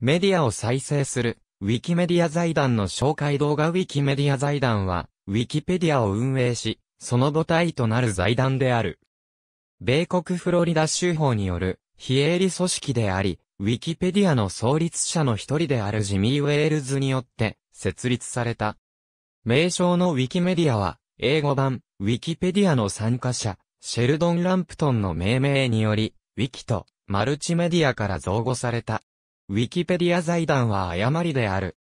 メディアを再生する、ウィキメディア財団の紹介動画ウィキメディア財団は、ウィキペディアを運営し、その母体となる財団である。米国フロリダ州法による、非営利組織であり、ウィキペディアの創立者の一人であるジミー・ウェールズによって、設立された。名称のウィキメディアは、英語版、ウィキペディアの参加者、シェルドン・ランプトンの命名により、ウィキと、マルチメディアから造語された。ウィキペディア財団は誤りである。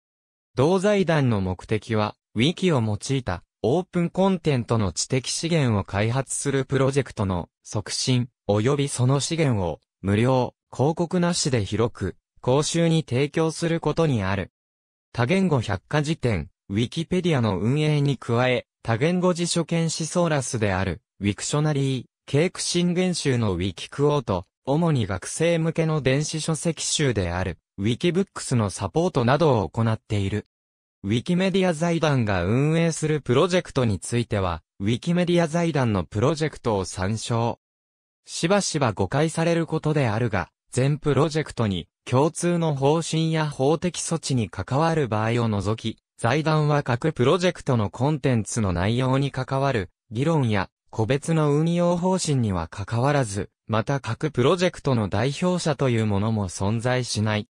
同財団の目的は、ウィキを用いたオープンコンテントの知的資源を開発するプロジェクトの促進、及びその資源を無料、広告なしで広く、公衆に提供することにある。多言語百科事典、ウィキペディアの運営に加え、多言語辞書兼思想ラスである、ウィクショナリー、ケークシンン集のウィキクオート、主に学生向けの電子書籍集である、Wikibooks のサポートなどを行っている。ウィキメディア財団が運営するプロジェクトについては、ウィキメディア財団のプロジェクトを参照。しばしば誤解されることであるが、全プロジェクトに共通の方針や法的措置に関わる場合を除き、財団は各プロジェクトのコンテンツの内容に関わる議論や個別の運用方針には関わらず、また各プロジェクトの代表者というものも存在しない。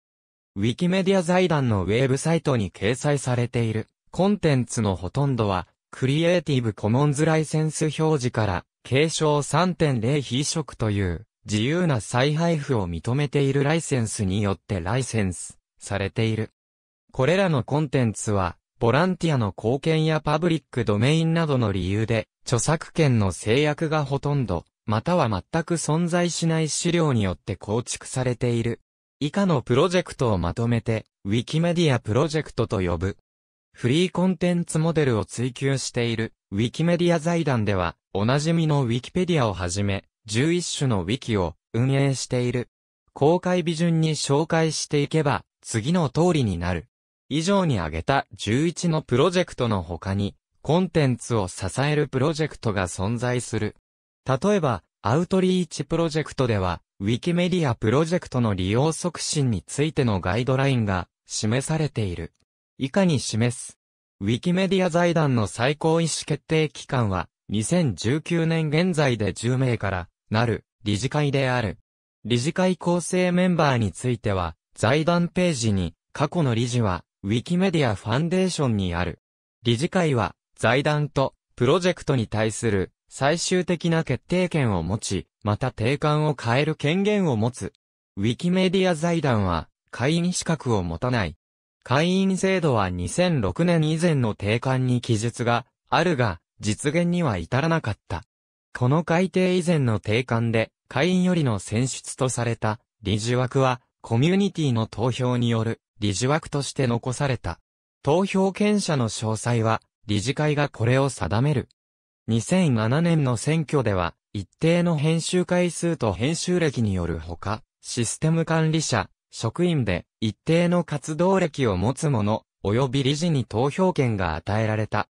ウィキメディア財団のウェブサイトに掲載されているコンテンツのほとんどは、クリエイティブコモンズライセンス表示から、継承3.0非色という自由な再配布を認めているライセンスによってライセンスされている。これらのコンテンツはボランティアの貢献やパブリックドメインなどの理由で、著作権の制約がほとんど、または全く存在しない資料によって構築されている。以下のプロジェクトをまとめて、ウィキメディアプロジェクトと呼ぶ。フリーコンテンツモデルを追求している、ウィキメディア財団では、おなじみのウィキペディアをはじめ、11種のウィキを運営している。公開美順に紹介していけば、次の通りになる。以上に挙げた11のプロジェクトの他に、コンテンツを支えるプロジェクトが存在する。例えば、アウトリーチプロジェクトでは、ウィキメディアプロジェクトの利用促進についてのガイドラインが示されている。以下に示す。ウィキメディア財団の最高意思決定機関は、2019年現在で10名からなる理事会である。理事会構成メンバーについては、財団ページに過去の理事はウィキメディアファンデーションにある。理事会は、財団と、プロジェクトに対する、最終的な決定権を持ち、また定款を変える権限を持つ。ウィキメディア財団は、会員資格を持たない。会員制度は2006年以前の定款に記述があるが、実現には至らなかった。この改定以前の定款で、会員よりの選出とされた、理事枠は、コミュニティの投票による理事枠として残された。投票権者の詳細は、理事会がこれを定める。2007年の選挙では、一定の編集回数と編集歴によるほか、システム管理者、職員で一定の活動歴を持つ者、及び理事に投票権が与えられた。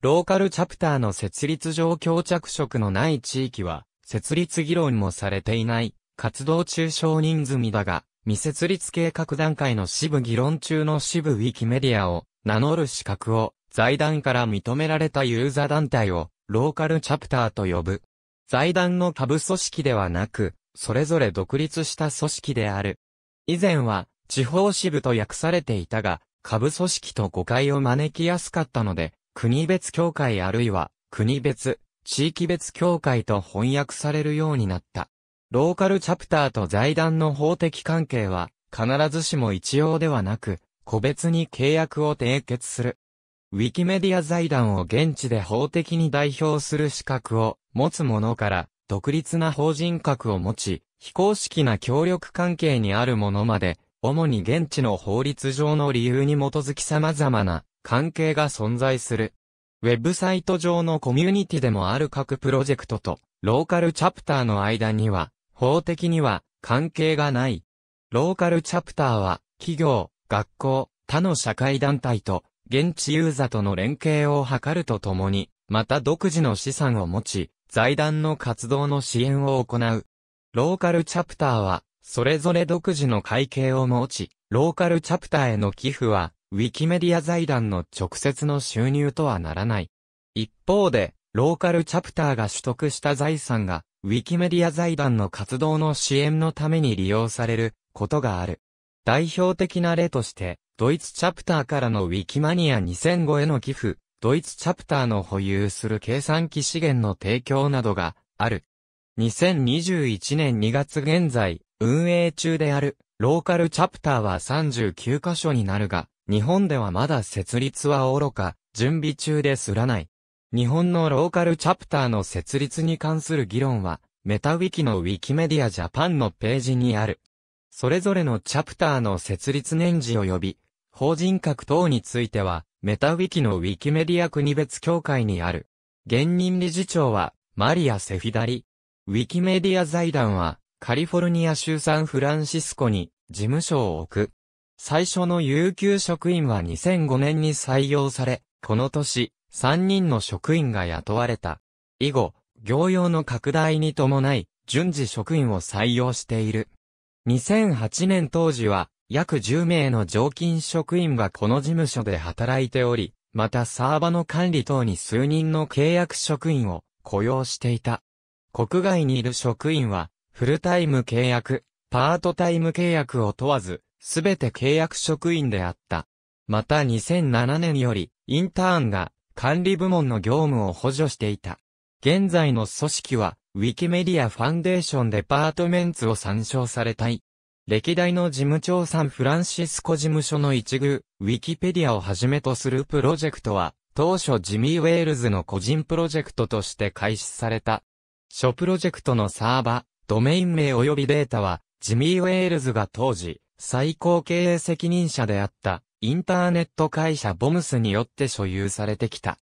ローカルチャプターの設立上況。着色のない地域は、設立議論もされていない、活動中小人済みだが、未設立計画段階の支部議論中の支部ウィキメディアを名乗る資格を財団から認められたユーザー団体をローカルチャプターと呼ぶ。財団の下部組織ではなく、それぞれ独立した組織である。以前は地方支部と訳されていたが、下部組織と誤解を招きやすかったので、国別協会あるいは国別、地域別協会と翻訳されるようになった。ローカルチャプターと財団の法的関係は、必ずしも一様ではなく、個別に契約を締結する。ウィキメディア財団を現地で法的に代表する資格を持つ者から、独立な法人格を持ち、非公式な協力関係にある者まで、主に現地の法律上の理由に基づき様々な関係が存在する。ウェブサイト上のコミュニティでもある各プロジェクトとローカルチャプターの間には法的には関係がない。ローカルチャプターは、企業、学校、他の社会団体と、現地ユーザとの連携を図るとともに、また独自の資産を持ち、財団の活動の支援を行う。ローカルチャプターは、それぞれ独自の会計を持ち、ローカルチャプターへの寄付は、ウィキメディア財団の直接の収入とはならない。一方で、ローカルチャプターが取得した財産が、ウィキメディア財団の活動の支援のために利用されることがある。代表的な例として、ドイツチャプターからのウィキマニア2005への寄付、ドイツチャプターの保有する計算機資源の提供などがある。2021年2月現在、運営中である、ローカルチャプターは39カ所になるが、日本ではまだ設立はおろか、準備中ですらない。日本のローカルチャプターの設立に関する議論は、メタウィキのウィキメディアジャパンのページにある。それぞれのチャプターの設立年次及び、法人格等については、メタウィキのウィキメディア国別協会にある。現任理事長は、マリア・セフィダリ。ウィキメディア財団は、カリフォルニア州サンフランシスコに事務所を置く。最初の有給職員は2005年に採用され、この年、3人の職員が雇われた。以後、業用の拡大に伴い、順次職員を採用している。2008年当時は、約10名の常勤職員がこの事務所で働いており、またサーバの管理等に数人の契約職員を雇用していた。国外にいる職員は、フルタイム契約、パートタイム契約を問わず、すべて契約職員であった。また2007年より、インターンが管理部門の業務を補助していた。現在の組織は、ウィキメディアファンデーションデパートメンツを参照されたい。歴代の事務長サンフランシスコ事務所の一遇、ウィキペディアをはじめとするプロジェクトは、当初ジミー・ウェールズの個人プロジェクトとして開始された。諸プロジェクトのサーバ、ドメイン名及びデータは、ジミー・ウェールズが当時、最高経営責任者であった、インターネット会社ボムスによって所有されてきた。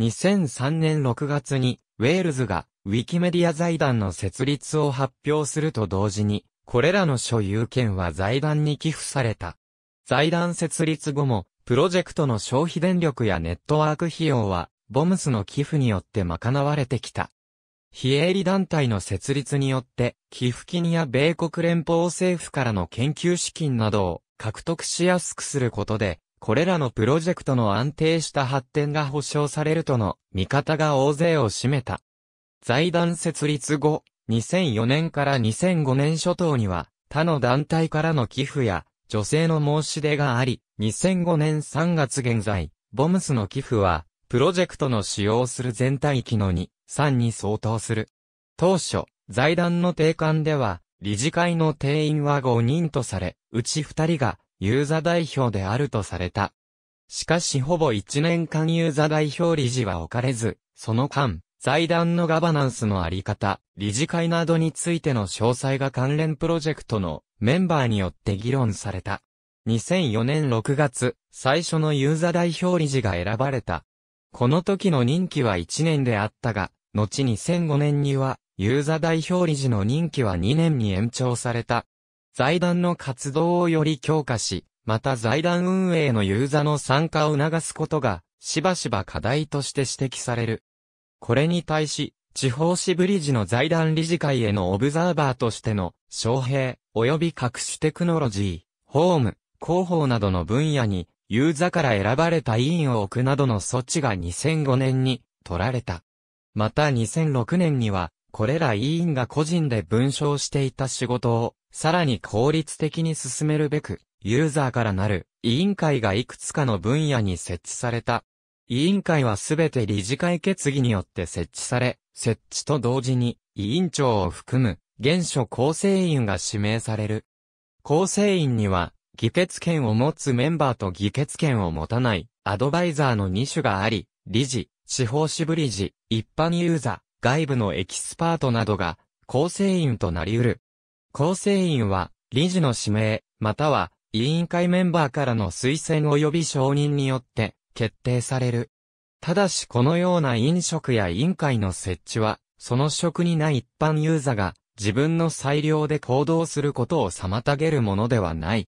2003年6月に、ウェールズが、ウィキメディア財団の設立を発表すると同時に、これらの所有権は財団に寄付された。財団設立後も、プロジェクトの消費電力やネットワーク費用は、ボムスの寄付によって賄われてきた。非営利団体の設立によって、寄付金や米国連邦政府からの研究資金などを獲得しやすくすることで、これらのプロジェクトの安定した発展が保障されるとの見方が大勢を占めた。財団設立後、2004年から2005年初頭には、他の団体からの寄付や、女性の申し出があり、2005年3月現在、ボムスの寄付は、プロジェクトの使用する全体機の2、3に相当する。当初、財団の定款では、理事会の定員は5人とされ、うち2人がユーザ代表であるとされた。しかしほぼ1年間ユーザ代表理事は置かれず、その間、財団のガバナンスのあり方、理事会などについての詳細が関連プロジェクトのメンバーによって議論された。2004年6月、最初のユーザ代表理事が選ばれた。この時の任期は1年であったが、後に2005年にはユーザ代表理事の任期は2年に延長された。財団の活動をより強化し、また財団運営のユーザの参加を促すことが、しばしば課題として指摘される。これに対し、地方支部理事の財団理事会へのオブザーバーとしての、招聘、及び各種テクノロジー、ホーム、広報などの分野に、ユーザから選ばれた委員を置くなどの措置が2005年に取られた。また2006年にはこれら委員が個人で文章していた仕事を、さらに効率的に進めるべく、ユーザーからなる委員会がいくつかの分野に設置された。委員会はすべて理事会決議によって設置され、設置と同時に委員長を含む現所構成員が指名される。構成員には、議決権を持つメンバーと議決権を持たないアドバイザーの2種があり、理事、司法支部理事、一般ユーザー、外部のエキスパートなどが、構成員となり得る。構成員は、理事の指名、または、委員会メンバーからの推薦及び承認によって、決定される。ただしこのような飲食や委員会の設置は、その職にない一般ユーザが、自分の裁量で行動することを妨げるものではない。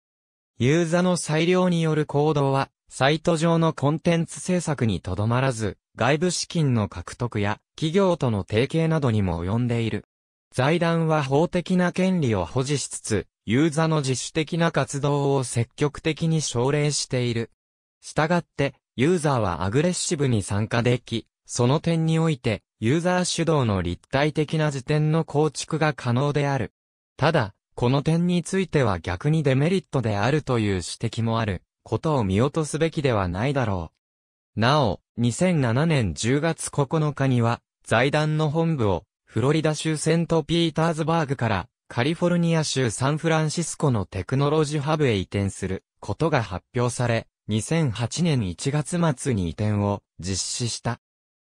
ユーザの裁量による行動は、サイト上のコンテンツ制作にとどまらず、外部資金の獲得や企業との提携などにも及んでいる。財団は法的な権利を保持しつつ、ユーザーの自主的な活動を積極的に奨励している。したがって、ユーザーはアグレッシブに参加でき、その点において、ユーザー主導の立体的な時点の構築が可能である。ただ、この点については逆にデメリットであるという指摘もある。ことを見落とすべきではないだろう。なお、2007年10月9日には、財団の本部を、フロリダ州セントピーターズバーグから、カリフォルニア州サンフランシスコのテクノロジーハブへ移転することが発表され、2008年1月末に移転を実施した。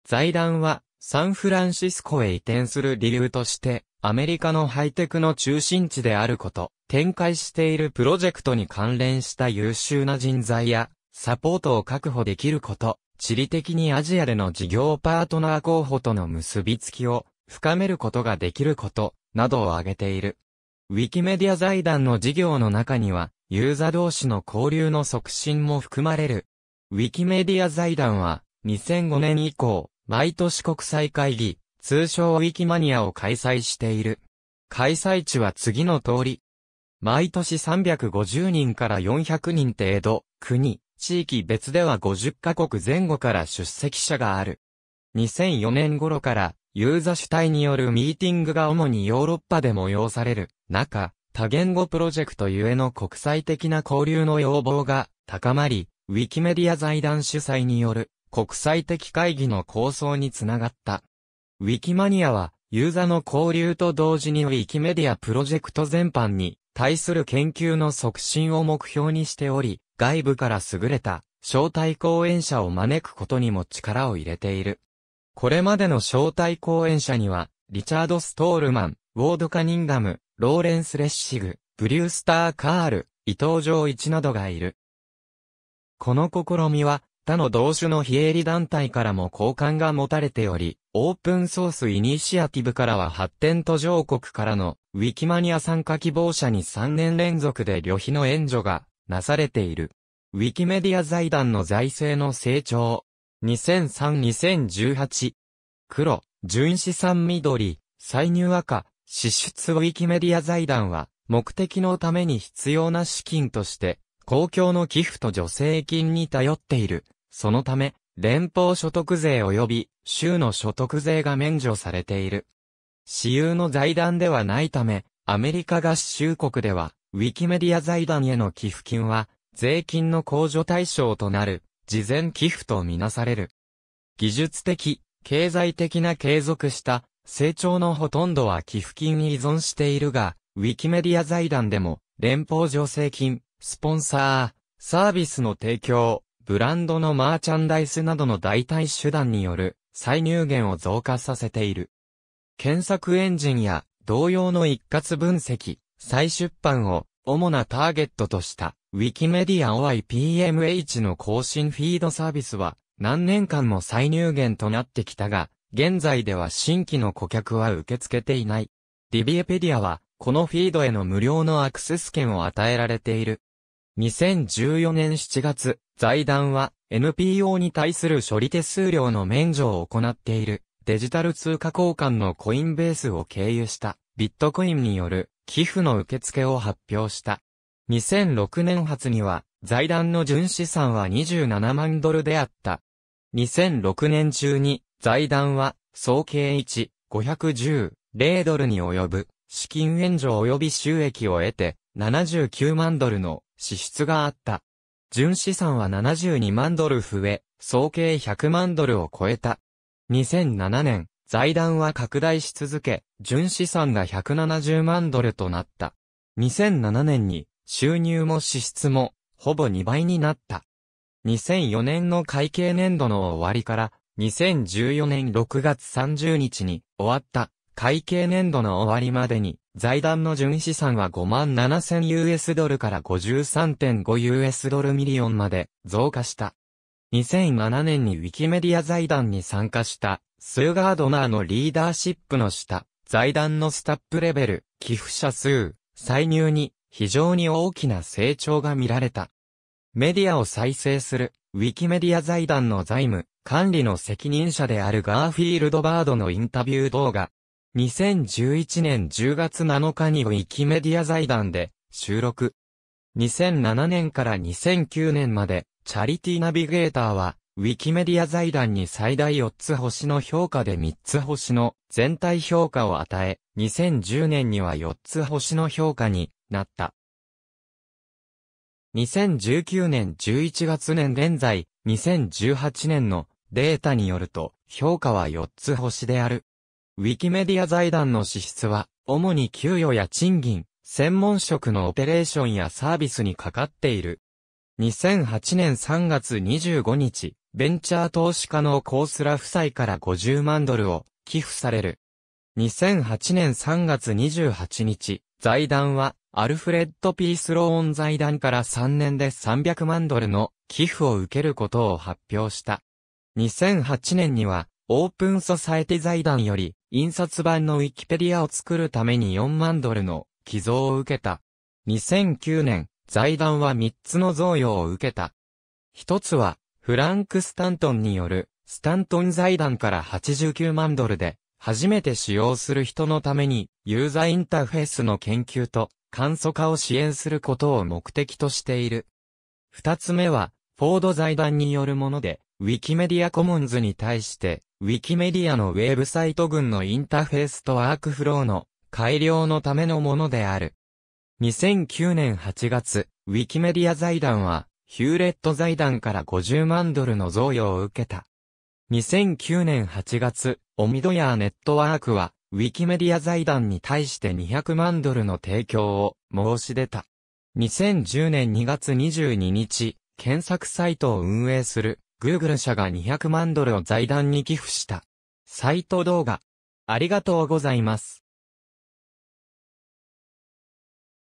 財団はサンフランシスコへ移転する理由として、アメリカのハイテクの中心地であること、展開しているプロジェクトに関連した優秀な人材や、サポートを確保できること、地理的にアジアでの事業パートナー候補との結びつきを深めることができること、などを挙げている。ウィキメディア財団の事業の中には、ユーザー同士の交流の促進も含まれる。ウィキメディア財団は、2005年以降、毎年国際会議、通称ウィキマニアを開催している。開催地は次の通り。毎年350人から400人程度、国、地域別では50カ国前後から出席者がある。2004年頃からユーザ主体によるミーティングが主にヨーロッパで催される中、多言語プロジェクトゆえの国際的な交流の要望が高まり、ウィキメディア財団主催による国際的会議の構想につながった。ウィキマニアは、ユーザの交流と同時にウィキメディアプロジェクト全般に対する研究の促進を目標にしており、外部から優れた招待講演者を招くことにも力を入れている。これまでの招待講演者には、リチャード・ストールマン、ウォード・カニンガム、ローレンス・レッシグ、ブリュースター・カール、伊藤上一などがいる。この試みは、他の同種の非営利団体からも好感が持たれており、オープンソースイニシアティブからは発展途上国からのウィキマニア参加希望者に3年連続で旅費の援助がなされている。ウィキメディア財団の財政の成長。2003-2018。黒、純資産緑、歳入赤、支出ウィキメディア財団は、目的のために必要な資金として、公共の寄付と助成金に頼っている。そのため、連邦所得税及び州の所得税が免除されている。私有の財団ではないため、アメリカ合衆国では、ウィキメディア財団への寄付金は、税金の控除対象となる、事前寄付とみなされる。技術的、経済的な継続した成長のほとんどは寄付金に依存しているが、ウィキメディア財団でも、連邦助成金、スポンサー、サービスの提供、ブランドのマーチャンダイスなどの代替手段による再入源を増加させている。検索エンジンや同様の一括分析、再出版を主なターゲットとしたウィキメディア OIPMH の更新フィードサービスは何年間も再入源となってきたが、現在では新規の顧客は受け付けていない。ディビエペディアはこのフィードへの無料のアクセス権を与えられている。2014年7月、財団は NPO に対する処理手数料の免除を行っているデジタル通貨交換のコインベースを経由したビットコインによる寄付の受付を発表した。2006年初には財団の純資産は27万ドルであった。2006年中に財団は総計1、510、0ドルに及ぶ資金援助及び収益を得て79万ドルの支出があった。純資産は72万ドル増え、総計100万ドルを超えた。2007年、財団は拡大し続け、純資産が170万ドルとなった。2007年に収入も支出もほぼ2倍になった。2004年の会計年度の終わりから2014年6月30日に終わった会計年度の終わりまでに、財団の純資産は5万 7000US ドルから 53.5US ドルミリオンまで増加した。2007年にウィキメディア財団に参加した、スーガードナーのリーダーシップの下、財団のスタップレベル、寄付者数、歳入に非常に大きな成長が見られた。メディアを再生する、ウィキメディア財団の財務、管理の責任者であるガーフィールドバードのインタビュー動画、2011年10月7日にウィキメディア財団で収録。2007年から2009年まで、チャリティナビゲーターは、ウィキメディア財団に最大4つ星の評価で3つ星の全体評価を与え、2010年には4つ星の評価になった。2019年11月年現在、2018年のデータによると、評価は4つ星である。ウィキメディア財団の支出は、主に給与や賃金、専門職のオペレーションやサービスにかかっている。2008年3月25日、ベンチャー投資家のコースラ夫妻から50万ドルを寄付される。2008年3月28日、財団は、アルフレッド・ピースローン財団から3年で300万ドルの寄付を受けることを発表した。2008年には、オープンソサエティ財団より、印刷版のウィキペディアを作るために4万ドルの寄贈を受けた。2009年、財団は3つの贈与を受けた。一つは、フランク・スタントンによる、スタントン財団から89万ドルで、初めて使用する人のために、ユーザーインターフェースの研究と、簡素化を支援することを目的としている。二つ目は、フォード財団によるもので、ウィキメディアコモンズに対して、ウィキメディアのウェブサイト群のインターフェースとワークフローの改良のためのものである。2009年8月、ウィキメディア財団は、ヒューレット財団から50万ドルの贈与を受けた。2009年8月、オミドヤーネットワークは、ウィキメディア財団に対して200万ドルの提供を申し出た。2010年2月22日、検索サイトを運営する Google 社が200万ドルを財団に寄付した。サイト動画。ありがとうございます。